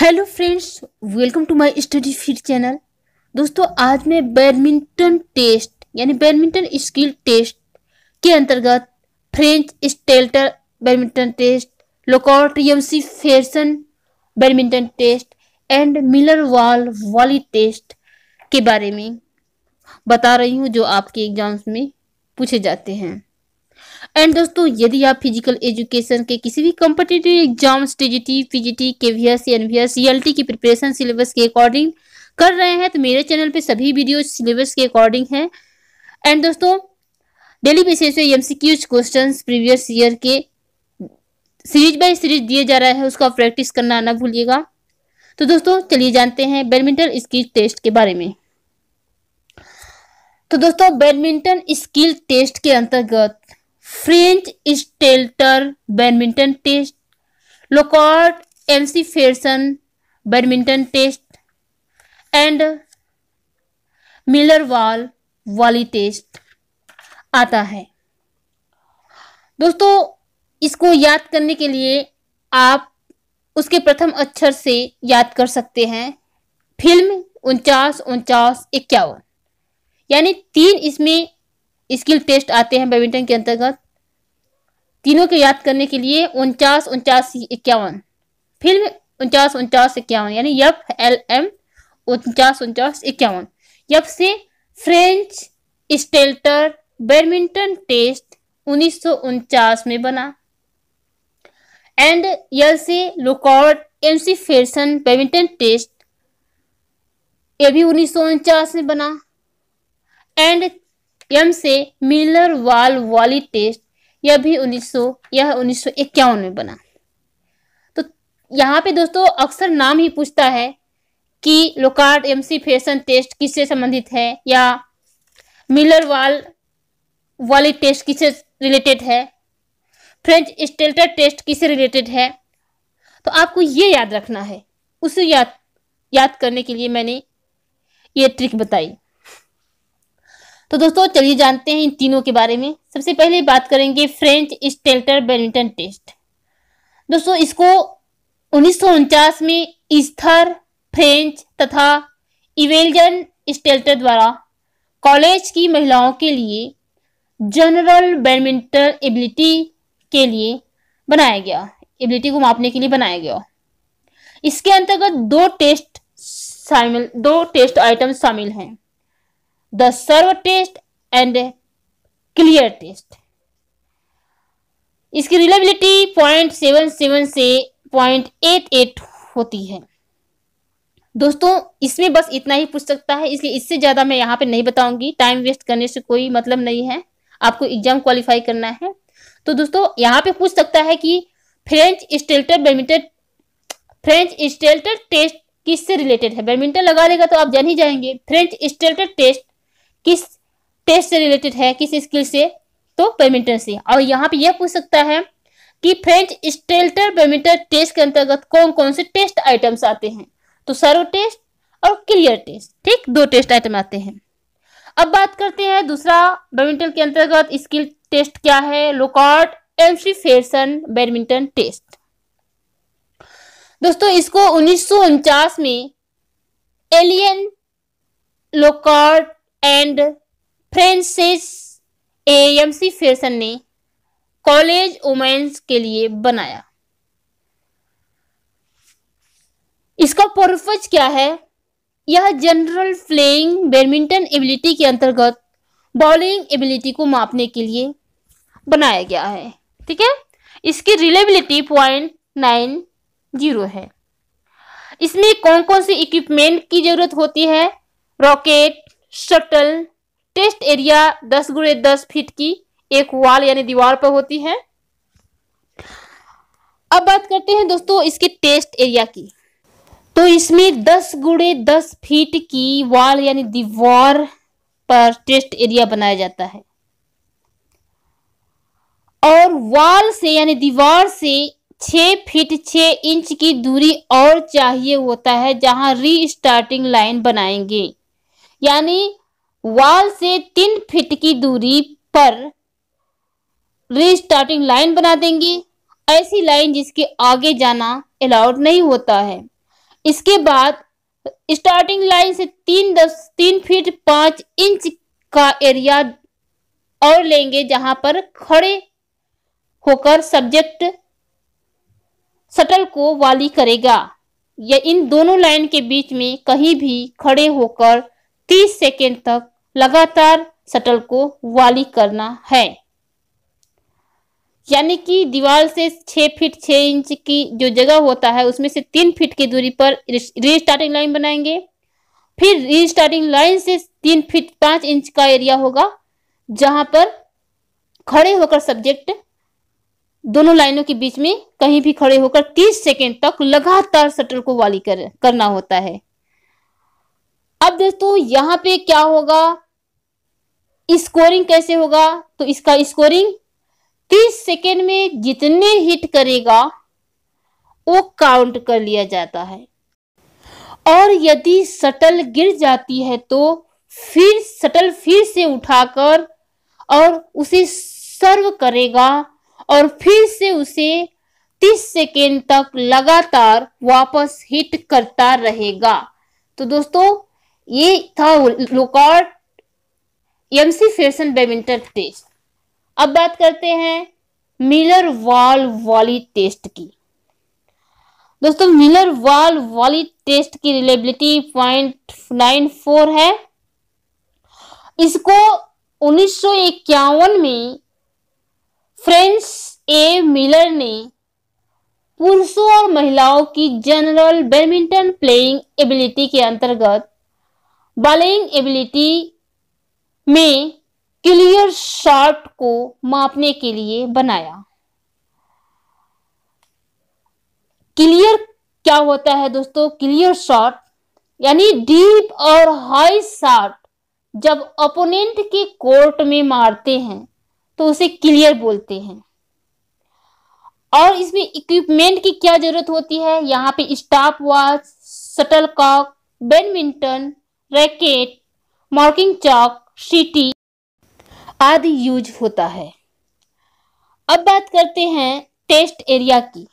hello friends welcome to my study feed channel दोस्तों आज मैं बैडमिंटन टेस्ट यानी बैडमिंटन स्किल टेस्ट के अंतर्गत French Stalter badminton test Lockhart MC badminton test and Miller wall volley test के बारे में बता रही हूँ जो आपके एग्जाम्स में पूछे जाते हैं एंड दोस्तों यदि आप फिजिकल एजुकेशन के किसी भी competitive exam TGT PGT KVS NVS CLT की प्रिपरेशन सिलेबस के अकॉर्डिंग कर रहे हैं तो मेरे चैनल पे सभी वीडियो सिलेबस के अकॉर्डिंग है एंड दोस्तों डेली बेसिस पे एमसीक्यूज क्वेश्चंस प्रीवियस ईयर के सीरीज बाय सीरीज दिए जा रहा है उसका प्रैक्टिस करना ना भूलिएगा तो दोस्तों चलिए जानते हैं बैडमिंटन स्किल टेस्ट के बारे में तो दोस्तों बैडमिंटन स्किल टेस्ट के अंतर्गत French Stalter badminton test Lockhart McPherson badminton test and Miller wall volley test आता है दोस्तों इसको याद करने के लिए आप उसके प्रथम अक्षर से याद कर सकते हैं फिल्म उनचास उनचास इक्यावन यानी तीन इसमें स्किल टेस्ट आते हैं बैडमिंटन के अंतर्गत तीनों को याद करने के लिए उनचास उनचास इक्यावन फिल्म उनचास उनचास इक्यावन यानी यफ एल एम उनचास उनचास इक्यावन यफ से फ्रेंच स्टेल्टर बैडमिंटन टेस्ट उन्नीस में बना एंड यल से Lockhart McPherson badminton test ये भी उन्नीस में बना एंड एम से मिलर वाल वाली टेस्ट यह भी उन्नीस यह उन्नीस में बना तो यहाँ पे दोस्तों अक्सर नाम ही पूछता है कि लोकार्ड एमसी फैशन टेस्ट किससे संबंधित है या मिलर वाल वाली टेस्ट किससे रिलेटेड है फ्रेंच स्टेल्टर टेस्ट किससे रिलेटेड है तो आपको ये याद रखना है उसे याद याद करने के लिए मैंने ये ट्रिक बताई तो दोस्तों चलिए जानते हैं इन तीनों के बारे में सबसे पहले बात करेंगे फ्रेंच स्टेल्टर बैडमिंटन टेस्ट दोस्तों इसको उन्नीस में इस्थर फ्रेंच तथा इवेलजन स्टेल्टर द्वारा कॉलेज की महिलाओं के लिए जनरल बैडमिंटन एबिलिटी के लिए बनाया गया एबिलिटी को मापने के लिए बनाया गया इसके अंतर्गत दो टेस्ट शामिल दो टेस्ट आइटम शामिल हैं the serve test and clear test इसकी रिलेबिलिटी पॉइंट सेवन सेवन से पॉइंट एट एट होती है दोस्तों इसमें बस इतना ही पूछ सकता है इसलिए इससे ज़्यादा मैं यहाँ पे नहीं बताऊंगी टाइम वेस्ट करने से कोई मतलब नहीं है आपको एग्जाम क्वालिफाई करना है तो दोस्तों यहाँ पे पूछ सकता है कि French Stalter badminton French Stalter test किससे रिलेटेड है बैडमिंटन लगा लेगा तो आप जान ही जाएंगे फ्रेंच स्टेल्टर टेस्ट किस टेस्ट से रिलेटेड है किस स्किल से तो बैडमिंटन से और यहाँ पे यह पूछ सकता है कि फ्रेंच स्टेल्टर बैडमिंटन टेस्ट के अंतर्गत कौन कौन से टेस्ट आइटम्स आते हैं तो सर्व टेस्ट और क्लियर टेस्ट ठीक दो टेस्ट आइटम आते हैं अब बात करते हैं दूसरा बैडमिंटन के अंतर्गत स्किल टेस्ट क्या है लोकॉट एम्फीफेसन बैडमिंटन टेस्ट दोस्तों इसको उन्नीस में Aileene Lockhart and Frances A McPherson ने कॉलेज वुमेन्स के लिए बनाया इसका पर्पज क्या है यह जनरल प्लेइंग बैडमिंटन एबिलिटी के अंतर्गत बॉलिंग एबिलिटी को मापने के लिए बनाया गया है ठीक है इसकी रिलेबिलिटी पॉइंट नाइन जीरो है इसमें कौन कौन से इक्विपमेंट की जरूरत होती है रॉकेट शटल टेस्ट एरिया दस गुड़े दस फीट की एक वाल यानी दीवार पर होती है अब बात करते हैं दोस्तों इसके टेस्ट एरिया की तो इसमें दस गुड़े दस फीट की वाल यानी दीवार पर टेस्ट एरिया बनाया जाता है और वाल से यानी दीवार से छ फीट छ इंच की दूरी और चाहिए होता है जहां री स्टार्टिंग लाइन बनाएंगे यानी वॉल से तीन फीट की दूरी पर रिस्टार्टिंग लाइन बना देंगे ऐसी लाइन जिसके आगे जाना अलाउड नहीं होता है इसके बाद स्टार्टिंग लाइन से तीन दस तीन फीट पांच इंच का एरिया और लेंगे जहां पर खड़े होकर सब्जेक्ट सटल को वाली करेगा या इन दोनों लाइन के बीच में कहीं भी खड़े होकर तीस सेकेंड तक लगातार शटल को वाली करना है यानी कि दीवार से छह फीट छह इंच की जो जगह होता है उसमें से तीन फीट की दूरी पर रिस्टार्टिंग लाइन बनाएंगे फिर रिस्टार्टिंग लाइन से तीन फीट पांच इंच का एरिया होगा जहां पर खड़े होकर सब्जेक्ट दोनों लाइनों के बीच में कहीं भी खड़े होकर 30 सेकेंड तक लगातार शटल को वाली कर, करना होता है अब दोस्तों यहां पे क्या होगा स्कोरिंग कैसे होगा तो इसका स्कोरिंग तीस सेकेंड में जितने हिट करेगा वो काउंट कर लिया जाता है और यदि सटल गिर जाती है तो फिर सटल फिर से उठाकर और उसे सर्व करेगा और फिर से उसे 30 सेकेंड तक लगातार वापस हिट करता रहेगा तो दोस्तों ये था Lockhart McPherson badminton test अब बात करते हैं मिलर वॉल वॉली टेस्ट की दोस्तों मिलर वॉल वॉली टेस्ट की रिलेबिलिटी पॉइंट नाइन फोर है इसको उन्नीस में फ्रेंच ए मिलर ने पुरुषों और महिलाओं की जनरल बैडमिंटन प्लेइंग एबिलिटी के अंतर्गत बलेइंग एबिलिटी में क्लियर शॉट को मापने के लिए बनाया क्लियर क्या होता है दोस्तों क्लियर शॉट यानी डीप और हाई शॉट जब अपोनेंट के कोर्ट में मारते हैं तो उसे क्लियर बोलते हैं और इसमें इक्विपमेंट की क्या जरूरत होती है यहाँ पे stopwatch shuttlecock badminton racket marking chalk सीटी आदि यूज होता है अब बात करते हैं टेस्ट एरिया की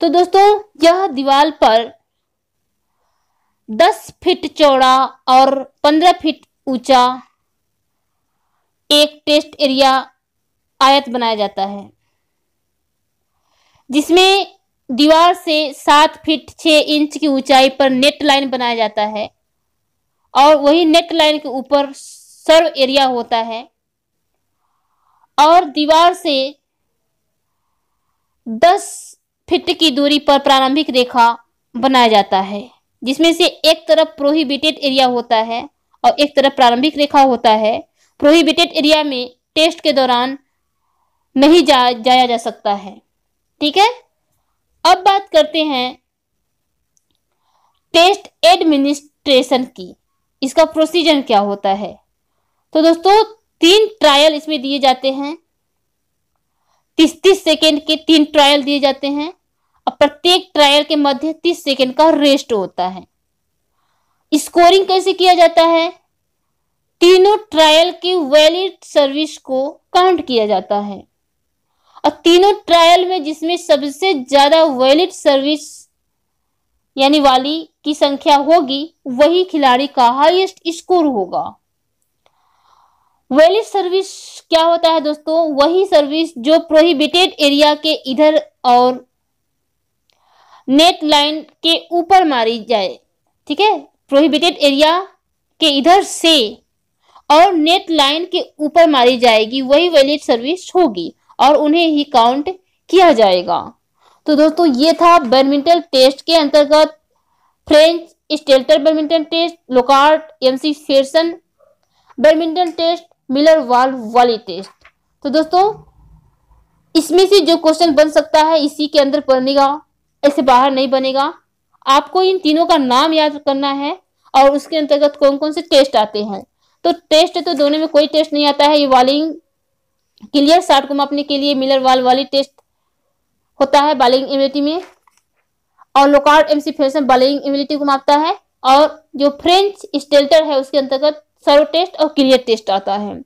तो दोस्तों यह दीवार पर 10 फीट चौड़ा और 15 फीट ऊंचा एक टेस्ट एरिया आयत बनाया जाता है जिसमें दीवार से सात फीट 6 इंच की ऊंचाई पर नेट लाइन बनाया जाता है और वही नेट लाइन के ऊपर सर्व एरिया होता है और दीवार से 10 फीट की दूरी पर प्रारंभिक रेखा बनाया जाता है जिसमें से एक तरफ प्रोहिबिटेड एरिया होता है और एक तरफ प्रारंभिक रेखा होता है प्रोहिबिटेड एरिया में टेस्ट के दौरान नहीं जा, जाया जा सकता है ठीक है अब बात करते हैं टेस्ट एडमिनिस्ट्रेशन की इसका प्रोसीजर क्या होता है तो दोस्तों तीन ट्रायल इसमें दिए जाते हैं तीस तीस सेकेंड के तीन ट्रायल दिए जाते हैं और प्रत्येक ट्रायल के मध्य तीस सेकेंड का रेस्ट होता है स्कोरिंग कैसे किया जाता है तीनों ट्रायल की वैलिड सर्विस को काउंट किया जाता है और तीनों ट्रायल में जिसमें सबसे ज्यादा वैलिड सर्विस यानी वाली की संख्या होगी वही खिलाड़ी का हाईएस्ट स्कोर होगा वेलिस सर्विस क्या होता है दोस्तों वही सर्विस जो प्रोहिबिटेड एरिया के इधर और नेट लाइन के ऊपर मारी जाए ठीक है प्रोहिबिटेड एरिया के इधर से और नेट लाइन के ऊपर मारी जाएगी वही वैलिड सर्विस होगी और उन्हें ही काउंट किया जाएगा तो दोस्तों ये था बैडमिंटन टेस्ट के अंतर्गत French Stalter badminton test Lockhart McPherson badminton test Miller wall volley test तो दोस्तों इसमें से जो क्वेश्चन बन सकता है इसी के अंदर बनेगा ऐसे बाहर नहीं बनेगा आपको इन तीनों का नाम याद करना है और उसके अंतर्गत कौन कौन से टेस्ट आते हैं तो टेस्ट तो दोनों में कोई टेस्ट नहीं आता है ये वालिंग क्लियर शार्ट को मापने के लिए मिलर वाल वाली टेस्ट होता है बॉलिंग इम्यूनिटी में और Lockhart McPherson bowling immunity को मापता है और जो फ्रेंच स्टेल्टर है उसके अंतर्गत सर्व टेस्ट और क्लियर टेस्ट आता है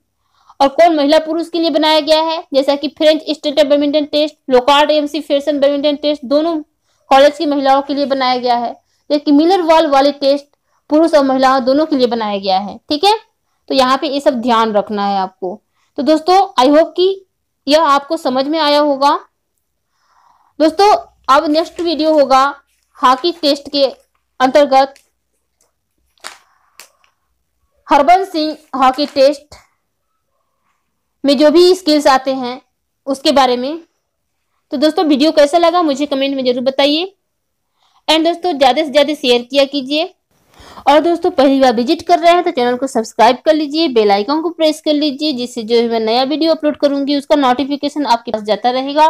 और कौन महिला पुरुष के लिए बनाया गया है जैसा कि French Stalter badminton test Lockhart McPherson badminton test दोनों कॉलेज की महिलाओं के लिए बनाया गया है जबकि मिलर वॉल वाले टेस्ट पुरुष और महिलाओं दोनों के लिए बनाया गया है ठीक है तो यहाँ पे ये सब ध्यान रखना है आपको तो दोस्तों आई होप कि यह आपको समझ में आया होगा दोस्तों अब नेक्स्ट वीडियो होगा हाकी टेस्ट के अंतर्गत हरबंस सिंह हॉकी टेस्ट में जो भी स्किल्स आते हैं उसके बारे में तो दोस्तों वीडियो कैसा लगा मुझे कमेंट में ज़रूर बताइए एंड दोस्तों ज़्यादा से ज़्यादा शेयर किया कीजिए और दोस्तों पहली बार विजिट कर रहे हैं तो चैनल को सब्सक्राइब कर लीजिए बेल आइकन को प्रेस कर लीजिए जिससे जो मैं नया वीडियो अपलोड करूंगी उसका नोटिफिकेशन आपके पास जाता रहेगा